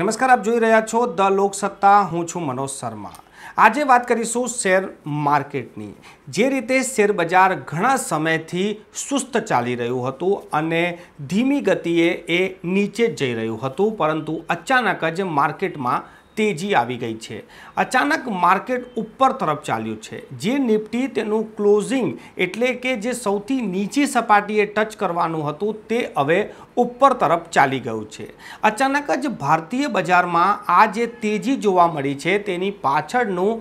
નમસ્કાર આપ જોઈ રહ્યા છો ધ લોકસત્તા હું છું મનોજ શર્મા આજે વાત કરીશું શેર માર્કેટની જે રીતે શેર બજાર ઘણા સમયથી સુસ્ત ચાલી રહ્યું હતું અને ધીમી ગતિએ એ નીચે જઈ રહ્યું હતું પરંતુ અચાનક જ માર્કેટમાં તેજી આવી ગઈ છે અચાનક માર્કેટ ઉપર તરફ ચાલ્યું છે જે નિફ્ટી તેનું ક્લોઝિંગ એટલે કે જે સૌથી નીચી સપાટીએ ટચ કરવાનું હતું તે હવે ઉપર તરફ ચાલી ગયું છે અચાનક જ ભારતીય બજારમાં આ જે તેજી જોવા મળી છે તેની પાછળનું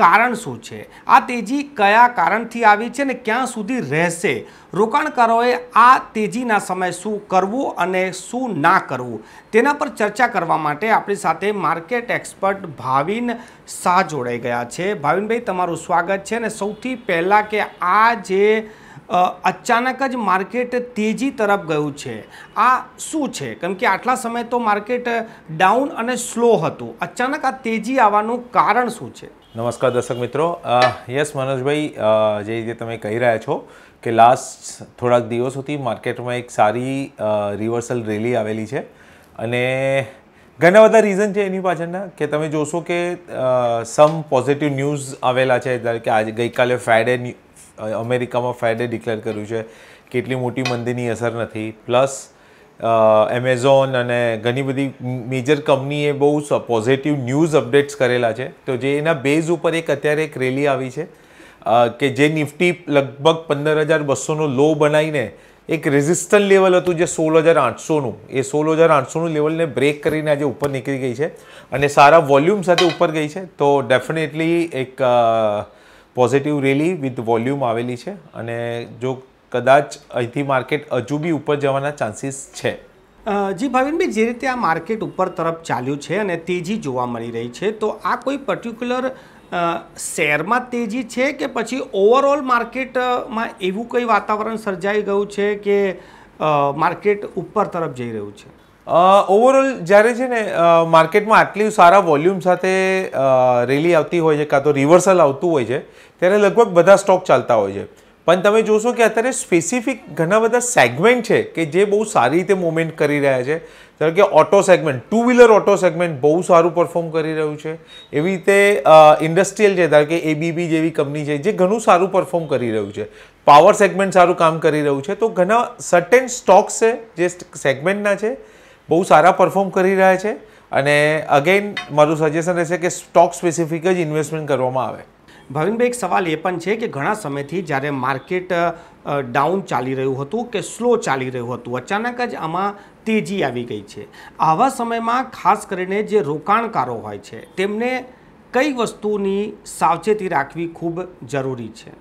કારણ શું છે આ તેજી કયા કારણથી આવી છે ને ક્યાં સુધી રહેશે રોકાણકારોએ આ તેજીના સમયે શું કરવું અને શું ના કરવું તેના પર ચર્ચા કરવા માટે આપણી સાથે માર્કેટ એક્સપર્ટ ભાવિન શાહ જોડાઈ ગયા છે ભાવિનભાઈ તમારું સ્વાગત છે અને સૌથી પહેલાં કે આ જે અચાનક જ માર્કેટ તેજી તરફ ગયું છે આ શું છે કેમ કે આટલા સમય તો માર્કેટ ડાઉન અને સ્લો હતું અચાનક આ તેજી આવવાનું કારણ શું છે નમસ્કાર દર્શક મિત્રો યસ મનોજભાઈ જે રીતે તમે કહી રહ્યા છો કે લાસ્ટ થોડાક દિવસોથી માર્કેટમાં એક સારી રિવર્સલ રેલી આવેલી છે અને ઘણા બધા રીઝન છે એની પાછળના કે તમે જોશો કે સમ પોઝિટિવ ન્યૂઝ આવેલા છે કે આજે ગઈકાલે ફેડે અમેરિકામાં ફેડે ડિક્લેર કર્યું છે કેટલી મોટી મંદીની અસર નથી પ્લસ એમેઝોન અને ઘણી બધી મેજર કંપનીએ બહુ પોઝિટિવ ન્યૂઝ અપડેટ્સ કરેલા છે તો જે એના બેઝ ઉપર એક અત્યારે એક રેલી આવી છે કે જે નિફ્ટી લગભગ પંદર હજાર બસોનો લો બનાવીને એક રેઝિસ્ટન્ટ લેવલ હતું જે સોળ હજાર આઠસોનું એ સોળ હજાર આઠસોનું લેવલને બ્રેક કરીને આજે ઉપર નીકળી ગઈ છે અને સારા વોલ્યુમ સાથે ઉપર ગઈ છે તો ડેફિનેટલી એક પોઝિટિવ રેલી વિથ વોલ્યુમ આવેલી છે અને જો કદાચ અહીંથી માર્કેટ હજુ બી ઉપર જવાના ચાન્સીસ છે જી ભાવિનભાઈ જે રીતે આ માર્કેટ ઉપર તરફ ચાલ્યું છે અને તેજી જોવા મળી રહી છે તો આ કોઈ પર્ટિક્યુલર શેરમાં તેજી છે કે પછી ઓવરઓલ માર્કેટમાં એવું કંઈ વાતાવરણ સર્જાઈ ગયું છે કે માર્કેટ ઉપર તરફ જઈ રહ્યું છે ઓવરઓલ જ્યારે છે ને માર્કેટમાં આટલી સારા વોલ્યુમ સાથે રેલી આવતી હોય છે કાં તો રિવર્સલ આવતું હોય છે ત્યારે લગભગ બધા સ્ટોક ચાલતા હોય છે પણ તમે જોશો કે અત્યારે સ્પેસિફિક ઘણા બધા સેગમેન્ટ છે કે જે બહુ સારી રીતે મુવમેન્ટ કરી રહ્યા છે ધારો કે auto segment two wheeler auto segment બહુ સારું પરફોર્મ કરી રહ્યું છે એવી રીતે ઇન્ડસ્ટ્રીયલ છે ધારો કે એબીબી જેવી કંપની છે જે ઘણું સારું પરફોર્મ કરી રહ્યું છે પાવર સેગમેન્ટ સારું કામ કરી રહ્યું છે તો ઘણા સર્ટેન સ્ટોક્સ છે જે સેગમેન્ટના છે બહુ સારા પરફોર્મ કરી રહ્યા છે અને અગેન મારું સજેશન રહેશે કે સ્ટોક સ્પેસિફિક જ ઇન્વેસ્ટમેન્ટ કરવામાં આવે ભાવિનભાઈ એક સવાલ એ પણ છે કે ઘણા સમયથી જ્યારે માર્કેટ ડાઉન ચાલી રહ્યું હતું કે સ્લો ચાલી રહ્યું હતું અચાનક જ આમાં તેજી આવી ગઈ છે આવા સમયમાં ખાસ કરીને જે રોકાણકારો હોય છે તેમને કઈ વસ્તુની સાવચેતી રાખવી ખૂબ જરૂરી છે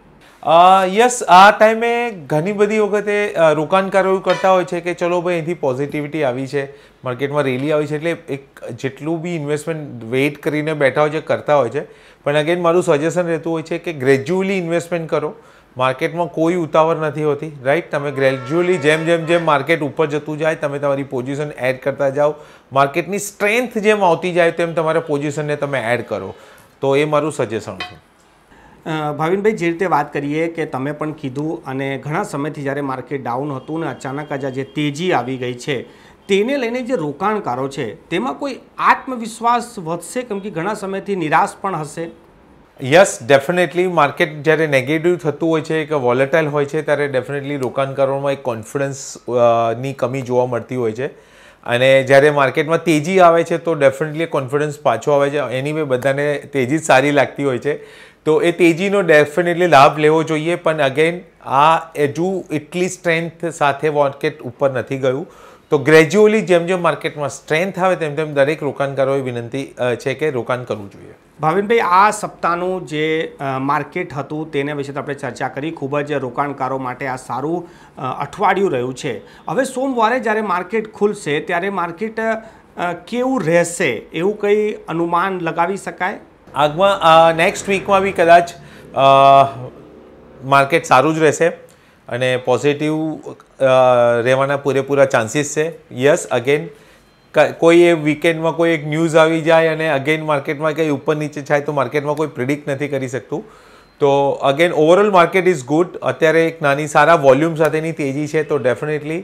યસ આ ટાઈમે ઘણી બધી વખતે રોકાણકારો એવું કરતા હોય છે કે ચલો ભાઈ અહીંથી પોઝિટિવિટી આવી છે માર્કેટમાં રેલી આવી છે એટલે એક જેટલું બી ઇન્વેસ્ટમેન્ટ વેઇટ કરીને બેઠા હોય છે કરતા હોય છે પણ અગેન મારું સજેશન રહેતું હોય છે કે ગ્રેજ્યુઅલી ઇન્વેસ્ટમેન્ટ કરો માર્કેટમાં કોઈ ઉતાવળ નથી હોતી રાઈટ તમે ગ્રેજ્યુઅલી જેમ જેમ જેમ માર્કેટ ઉપર જતું જાય તમે તમારી પોઝિશન એડ કરતા જાઓ માર્કેટની સ્ટ્રેન્થ જેમ આવતી જાય તેમ તમારા પોઝિશનને તમે એડ કરો તો એ મારું સજેશન છે ભાવિનભાઈ જે રીતે વાત કરીએ કે તમે પણ કીધું અને ઘણા સમયથી જ્યારે માર્કેટ ડાઉન હતું ને અચાનક જ આ જે તેજી આવી ગઈ છે તેને લઈને જે રોકાણકારો છે તેમાં કોઈ આત્મવિશ્વાસ વધશે કેમ કે ઘણા સમયથી નિરાશ પણ હશે યસ ડેફિનેટલી માર્કેટ જ્યારે નેગેટિવ થતું હોય છે કે વોલેટાઇલ હોય છે ત્યારે ડેફિનેટલી રોકાણકારોમાં એક કોન્ફિડન્સની કમી જોવા મળતી હોય છે અને જ્યારે માર્કેટમાં તેજી આવે છે તો ડેફિનેટલી કોન્ફિડન્સ પાછો આવે છે એની મેં બધાને તેજી જ સારી લાગતી હોય છે તો એ તેજીનો ડેફિનેટલી લાભ લેવો જોઈએ પણ અગેન આ હજુ એટલી સ્ટ્રેન્થ સાથે માર્કેટ ઉપર નથી ગયું તો ગ્રેજ્યુઅલી જેમ જેમ માર્કેટમાં સ્ટ્રેન્થ આવે તેમ તેમ દરેક રોકાણકારોએ વિનંતી છે કે રોકાણ કરવું જોઈએ ભાવિનભાઈ આ સપ્તાહનું જે માર્કેટ હતું તેના વિશે આપણે ચર્ચા કરી ખૂબ જ રોકાણકારો માટે આ સારું અઠવાડિયું રહ્યું છે હવે સોમવારે જ્યારે માર્કેટ ખુલશે ત્યારે માર્કેટ કેવું રહેશે એવું કંઈ અનુમાન લગાવી શકાય આગમાં નેક્સ્ટ વીકમાં બી કદાચ માર્કેટ સારું જ રહેશે અને પોઝિટિવ રહેવાના પૂરેપૂરા ચાન્સીસ છે યસ અગેન કોઈ એ વીકેન્ડમાં કોઈ એક ન્યૂઝ આવી જાય અને અગેન માર્કેટમાં કંઈ ઉપર નીચે થાય તો માર્કેટમાં કોઈ પ્રિડિક્ટ નથી કરી શકતું તો again overall market is good અત્યારે એક નાની સારા વોલ્યુમ સાથેની તેજી છે તો ડેફિનેટલી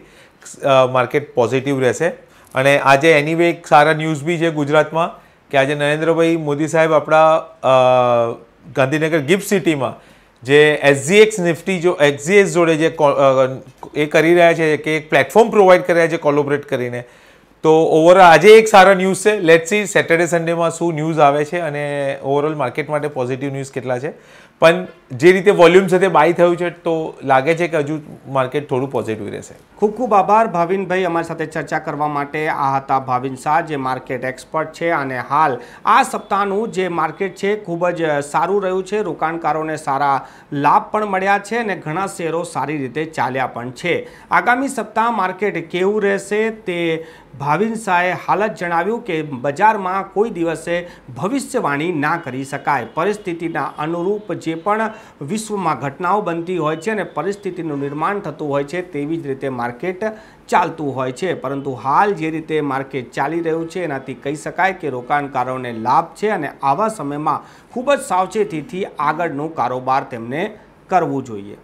માર્કેટ પોઝિટિવ રહેશે અને આજે એનીવે એક સારા ન્યૂઝ બી છે ગુજરાતમાં કે આજે નરેન્દ્રભાઈ મોદી સાહેબ આપણા ગાંધીનગર ગિફ્ટ સિટીમાં જે એસજીએક્સ નિફ્ટી જો એક્સજીએસ જોડે જે એ કરી રહ્યા છે કે એક પ્લેટફોર્મ પ્રોવાઈડ કરી રહ્યા છે કોલોબરેટ કરીને તો ઓવરઓલ આજે એક સારા ન્યૂઝ છે લેટ સી સેટરડે સન્ડેમાં શું ન્યૂઝ આવે છે અને ઓવરઓલ માર્કેટ માટે પોઝિટિવ ન્યૂઝ કેટલા છે પણ જે રીતે વોલ્યુમ સાથે બાય થયું છે તો લાગે છે કે હજુ માર્કેટ થોડું પોઝિટિવ રહેશે ખૂબ ખૂબ આભાર ભાવિનભાઈ અમારી સાથે ચર્ચા કરવા માટે આ હતા ભાવિન શાહ જે માર્કેટ એક્સપર્ટ છે અને હાલ આ સપ્તાહનું જે માર્કેટ છે ખૂબ જ સારું રહ્યું છે રોકાણકારોને સારા લાભ પણ મળ્યા છે અને ઘણા શેરો સારી રીતે ચાલ્યા પણ છે આગામી સપ્તાહ માર્કેટ કેવું રહેશે તે ભાવિન શાહે હાલ જ જણાવ્યું કે બજારમાં કોઈ દિવસે ભવિષ્યવાણી ના કરી શકાય પરિસ્થિતિના અનુરૂપ જે પણ વિશ્વમાં ઘટનાઓ બનતી હોય છે અને પરિસ્થિતિનું નિર્માણ થતું હોય છે તેવી જ રીતે માર્કેટ ચાલતું હોય છે પરંતુ હાલ જે રીતે માર્કેટ ચાલી રહ્યું છે એનાથી કહી શકાય કે રોકાણકારોને લાભ છે અને આવા સમયમાં ખૂબ જ સાવચેતીથી આગળનું કારોબાર તેમને કરવું જોઈએ